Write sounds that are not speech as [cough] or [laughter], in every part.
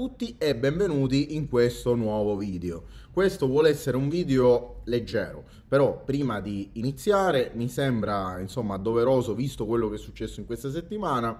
tutti e benvenuti in questo nuovo video. Questo vuole essere un video leggero, però prima di iniziare mi sembra insomma doveroso, visto quello che è successo in questa settimana,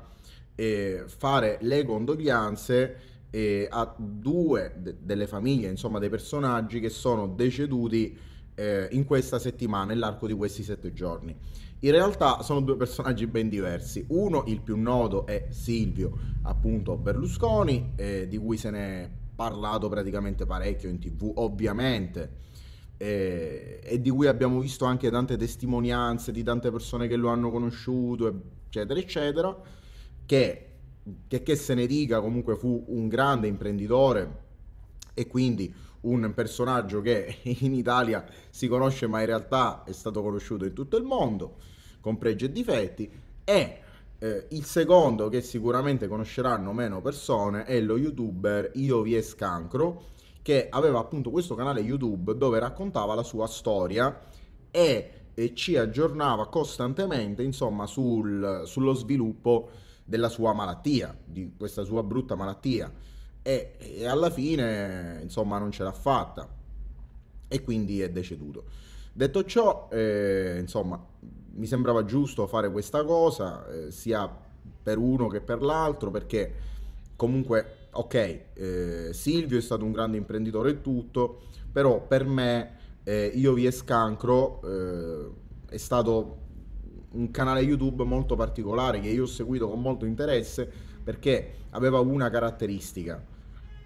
eh, fare le condoglianze eh, a due de delle famiglie, insomma dei personaggi che sono deceduti eh, in questa settimana, nell'arco di questi sette giorni. In realtà sono due personaggi ben diversi. Uno, il più noto, è Silvio, appunto Berlusconi, eh, di cui se ne è parlato praticamente parecchio in tv, ovviamente, eh, e di cui abbiamo visto anche tante testimonianze di tante persone che lo hanno conosciuto, eccetera, eccetera, che, che, che se ne dica comunque fu un grande imprenditore e quindi un personaggio che [laughs] in Italia si conosce ma in realtà è stato conosciuto in tutto il mondo, con pregi e difetti, e eh, il secondo che sicuramente conosceranno meno persone è lo youtuber Io Vi Escancro, che aveva appunto questo canale YouTube dove raccontava la sua storia e, e ci aggiornava costantemente insomma sul, sullo sviluppo della sua malattia, di questa sua brutta malattia e, e alla fine insomma non ce l'ha fatta e quindi è deceduto. Detto ciò, eh, insomma, mi sembrava giusto fare questa cosa, eh, sia per uno che per l'altro, perché comunque, ok, eh, Silvio è stato un grande imprenditore e tutto, però per me eh, Io vi Escancro eh, è stato un canale YouTube molto particolare che io ho seguito con molto interesse perché aveva una caratteristica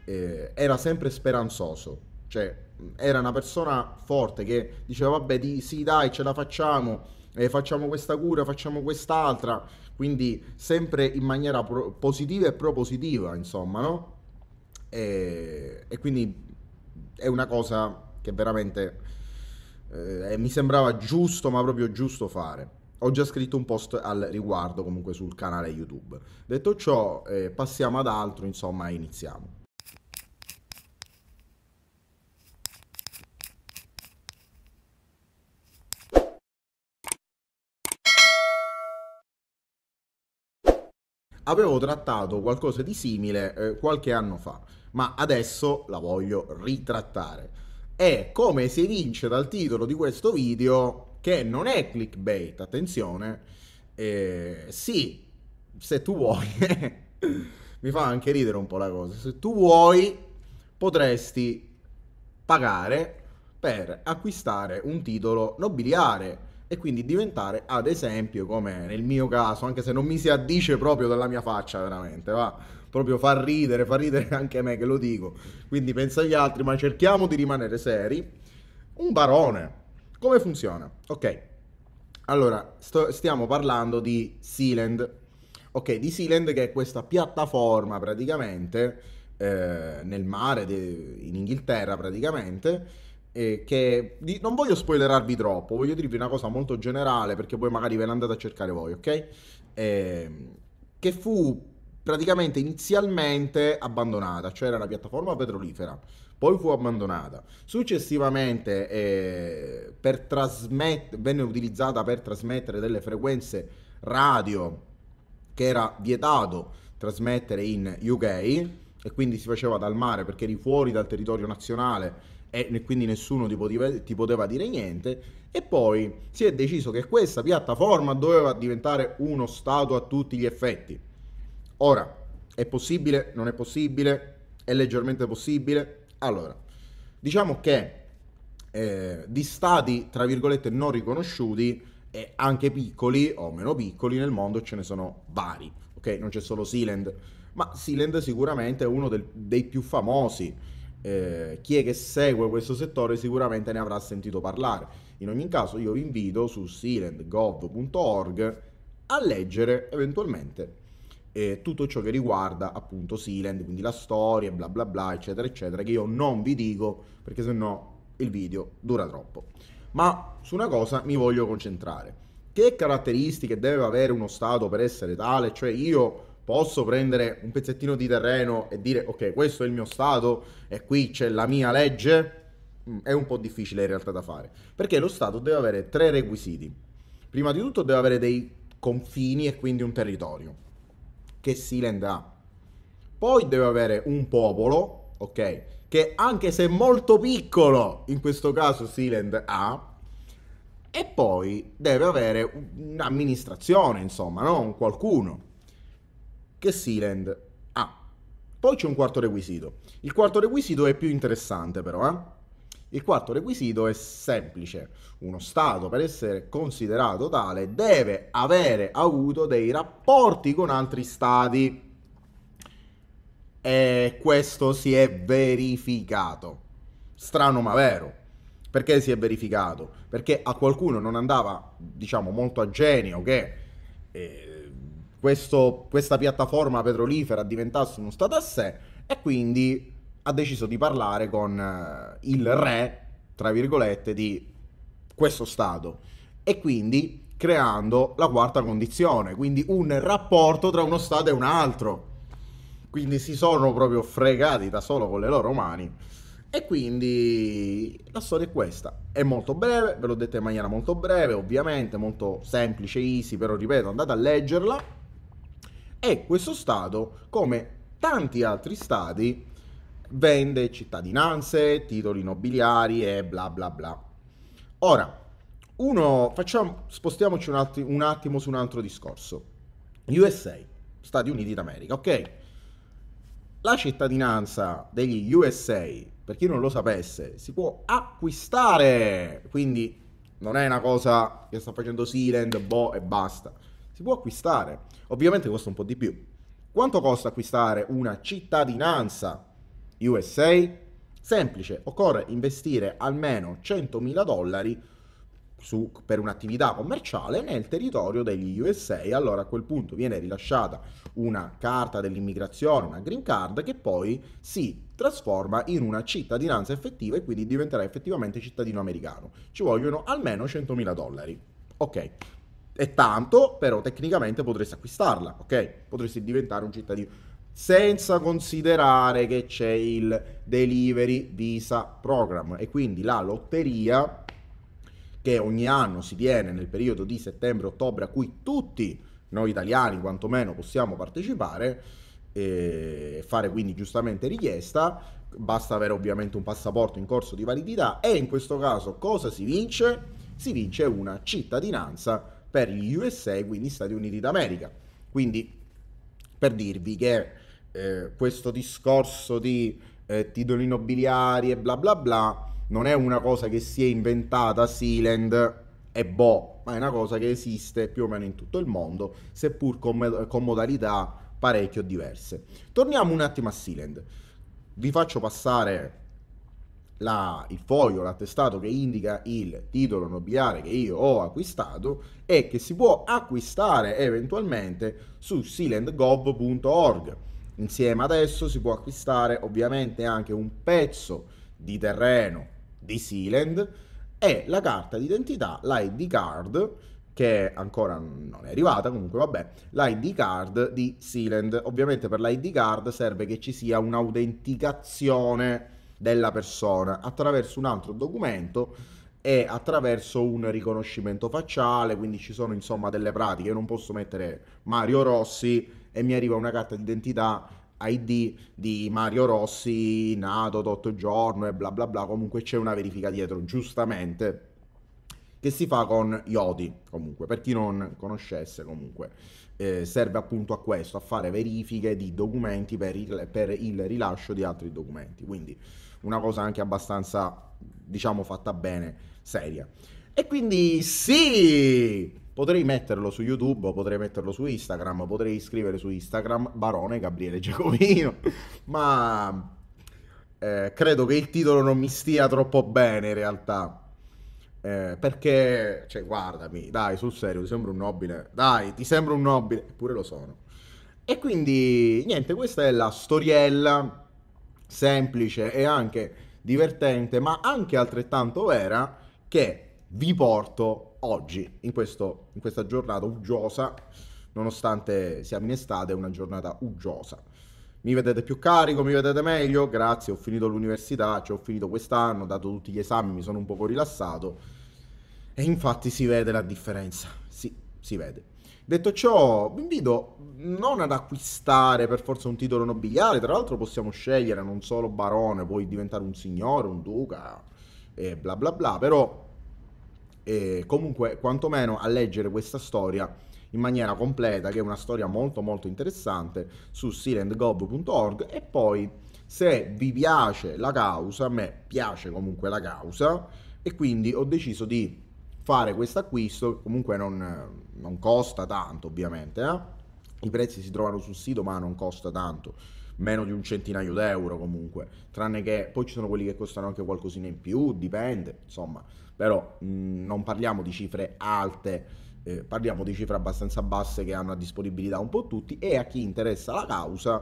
eh, era sempre speranzoso. Cioè, era una persona forte che diceva, vabbè, di, sì, dai, ce la facciamo. Eh, facciamo questa cura, facciamo quest'altra, quindi sempre in maniera pro- positiva e propositiva, insomma, no? E, e, quindi è una cosa che veramente eh, eh mi sembrava giusto, ma proprio giusto fare. Ho già scritto un post al riguardo comunque sul canale YouTube. Detto ciò, eh, passiamo ad altro, insomma, e iniziamo. avevo trattato qualcosa di simile eh, qualche anno fa, ma adesso la voglio ritrattare. E come si evince dal titolo di questo video, che non è clickbait, attenzione, eh, sì, se tu vuoi, [laughs] mi fa anche ridere un po' la cosa, se tu vuoi potresti pagare per acquistare un titolo nobiliare e quindi diventare, ad esempio, come nel mio caso, anche se non mi si addice proprio dalla mia faccia, veramente, va, proprio far ridere, far ridere [laughs] anche me che lo dico, quindi pensa agli altri, ma cerchiamo di rimanere seri, un barone. Come funziona? Ok, allora, sto, stiamo parlando di Sealand, ok, di Sealand che è questa piattaforma praticamente eh, nel mare, de, in Inghilterra praticamente, eh, che di, non voglio spoilerarvi troppo, voglio dirvi una cosa molto generale perché poi magari ve ne andate a cercare voi, ok? Eh, che fu praticamente inizialmente abbandonata, cioè era una piattaforma petrolifera, poi fu abbandonata. Successivamente eh, per trasmet- venne utilizzata per trasmettere delle frequenze radio che era vietato trasmettere in UK e quindi si faceva dal mare perché eri fuori dal territorio nazionale e quindi nessuno ti poteva, ti poteva dire niente. E poi si è deciso che questa piattaforma doveva diventare uno Stato a tutti gli effetti. Ora, è possibile? Non è possibile? È leggermente possibile? Allora, diciamo che eh, di stati, tra virgolette, non riconosciuti, e anche piccoli o meno piccoli, nel mondo ce ne sono vari, ok? Non c'è solo Sealand, ma Sealand sicuramente è uno del, dei più famosi. Eh, chi è che segue questo settore sicuramente ne avrà sentito parlare. In ogni caso io vi invito su sealandgov.org a leggere eventualmente eh, tutto ciò che riguarda appunto Sealand, quindi la storia, bla bla bla, eccetera, eccetera, che io non vi dico perché sennò il video dura troppo. Ma su una cosa mi voglio concentrare. Che caratteristiche deve avere uno Stato per essere tale? Cioè io posso prendere un pezzettino di terreno e dire ok, questo è il mio Stato e qui c'è la mia legge? Mm, è un po' difficile in realtà da fare, perché lo Stato deve avere tre requisiti. Prima di tutto deve avere dei confini e quindi un territorio, che Sealand ha. Poi deve avere un popolo, ok, che anche se molto piccolo, in questo caso Sealand ha, e poi deve avere un'amministrazione, insomma, no? Un qualcuno che Sealand ha. Poi c'è un quarto requisito. Il quarto requisito è più interessante però, eh? Il quarto requisito è semplice. Uno Stato, per essere considerato tale, deve avere avuto dei rapporti con altri Stati. E questo si è verificato. Strano ma vero. Perché si è verificato? Perché a qualcuno non andava, diciamo, molto a genio che eh, questo, questa piattaforma petrolifera diventasse uno stato a sé e quindi ha deciso di parlare con eh, il re, tra virgolette, di questo stato e quindi creando la quarta condizione, quindi un rapporto tra uno stato e un altro. Quindi si sono proprio fregati da solo con le loro mani. E quindi la storia è questa. È molto breve, ve l'ho detta in maniera molto breve, ovviamente, molto semplice, easy, però ripeto, andate a leggerla e questo Stato, come tanti altri Stati, vende cittadinanze, titoli nobiliari e bla bla bla. Ora, uno, facciamo, spostiamoci un, atti, un attimo su un altro discorso. USA, Stati Uniti d'America, ok? La cittadinanza degli USA, per chi non lo sapesse, si può acquistare, quindi non è una cosa che sta facendo silent, boh e basta si può acquistare. Ovviamente costa un po' di più. Quanto costa acquistare una cittadinanza USA? Semplice, occorre investire almeno 100.000 dollari su, per un'attività commerciale nel territorio degli USA. Allora a quel punto viene rilasciata una carta dell'immigrazione, una green card, che poi si trasforma in una cittadinanza effettiva e quindi diventerà effettivamente cittadino americano. Ci vogliono almeno 100.000 dollari. Ok, è tanto, però tecnicamente potresti acquistarla, ok? Potresti diventare un cittadino senza considerare che c'è il delivery visa program e quindi la lotteria che ogni anno si tiene nel periodo di settembre-ottobre a cui tutti noi italiani quantomeno possiamo partecipare e eh, fare quindi giustamente richiesta basta avere ovviamente un passaporto in corso di validità e in questo caso cosa si vince? Si vince una cittadinanza per gli USA, quindi Stati Uniti d'America. Quindi per dirvi che eh, questo discorso di eh, titoli nobiliari e bla bla bla non è una cosa che si è inventata Sealand e boh, ma è una cosa che esiste più o meno in tutto il mondo, seppur con, con modalità parecchio diverse. Torniamo un attimo a Sealand. Vi faccio passare la, il foglio, l'attestato che indica il titolo nobiliare che io ho acquistato e che si può acquistare eventualmente su sealandgov.org. Insieme ad esso si può acquistare ovviamente anche un pezzo di terreno di Sealand e la carta d'identità, l'ID card, che ancora non è arrivata, comunque vabbè, l'ID card di Sealand. Ovviamente per l'ID card serve che ci sia un'autenticazione della persona attraverso un altro documento e attraverso un riconoscimento facciale, quindi ci sono insomma delle pratiche, io non posso mettere Mario Rossi e mi arriva una carta d'identità ID di Mario Rossi nato 8 giorno e bla bla bla, comunque c'è una verifica dietro, giustamente che si fa con Iodi, comunque, per chi non conoscesse comunque. Eh, serve appunto a questo, a fare verifiche di documenti per il, per il rilascio di altri documenti. Quindi una cosa anche abbastanza, diciamo, fatta bene, seria. E quindi sì, potrei metterlo su YouTube, potrei metterlo su Instagram, potrei scrivere su Instagram Barone Gabriele Giacomino, [laughs] ma eh, credo che il titolo non mi stia troppo bene in realtà. Eh, perché, cioè, guardami, dai, sul serio, ti sembro un nobile. Dai, ti sembro un nobile, eppure lo sono. E quindi, niente, questa è la storiella semplice e anche divertente, ma anche altrettanto vera, che vi porto oggi, in, questo, in questa giornata uggiosa, nonostante sia in estate, è una giornata uggiosa. Mi vedete più carico, mi vedete meglio, grazie, ho finito l'università, cioè ho finito quest'anno, ho dato tutti gli esami, mi sono un poco rilassato e infatti si vede la differenza, sì, si vede. Detto ciò, vi invito non ad acquistare per forza un titolo nobiliare, tra l'altro possiamo scegliere non solo barone, puoi diventare un signore, un duca e bla bla bla, però eh, comunque quantomeno a leggere questa storia in maniera completa, che è una storia molto molto interessante su silentgob.org e poi se vi piace la causa, a me piace comunque la causa e quindi ho deciso di fare questo acquisto, comunque non, non, costa tanto ovviamente, eh? i prezzi si trovano sul sito ma non costa tanto, meno di un centinaio d'euro comunque, tranne che poi ci sono quelli che costano anche qualcosina in più, dipende, insomma, però mh, non parliamo di cifre alte. Eh, parliamo di cifre abbastanza basse che hanno a disponibilità un po' tutti e a chi interessa la causa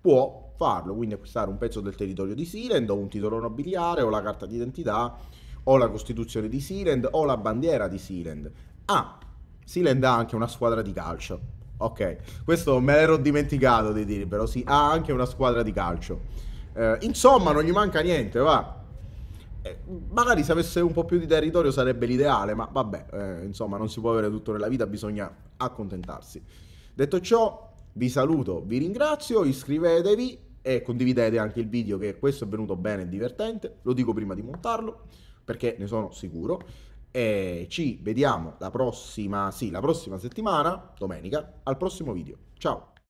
può farlo, quindi acquistare un pezzo del territorio di Silend o un titolo nobiliare o la carta d'identità o la costituzione di Sealand o la bandiera di Sealand. Ah, Sealand ha anche una squadra di calcio. Ok, questo me l'ero dimenticato di dirvelo, sì, ha anche una squadra di calcio. Eh, insomma, non gli manca niente, va. Eh, magari se avesse un po' più di territorio sarebbe l'ideale, ma vabbè, eh, insomma, non si può avere tutto nella vita, bisogna accontentarsi. Detto ciò, vi saluto, vi ringrazio, iscrivetevi e condividete anche il video che questo è venuto bene e divertente, lo dico prima di montarlo perché ne sono sicuro. E ci vediamo la prossima, sì, la prossima settimana, domenica, al prossimo video. Ciao!